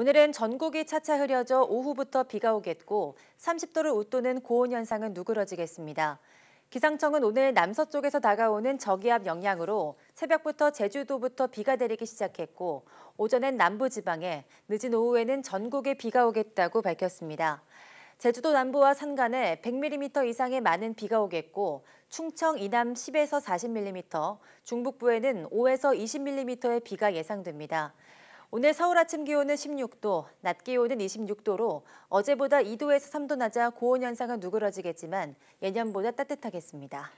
오늘은 전국이 차차 흐려져 오후부터 비가 오겠고 30도를 웃도는 고온 현상은 누그러지겠습니다. 기상청은 오늘 남서쪽에서 다가오는 저기압 영향으로 새벽부터 제주도부터 비가 내리기 시작했고 오전엔 남부지방에 늦은 오후에는 전국에 비가 오겠다고 밝혔습니다. 제주도 남부와 산간에 100mm 이상의 많은 비가 오겠고 충청 이남 10에서 40mm, 중북부에는 5에서 20mm의 비가 예상됩니다. 오늘 서울 아침 기온은 16도, 낮 기온은 26도로 어제보다 2도에서 3도 낮아 고온 현상은 누그러지겠지만 예년보다 따뜻하겠습니다.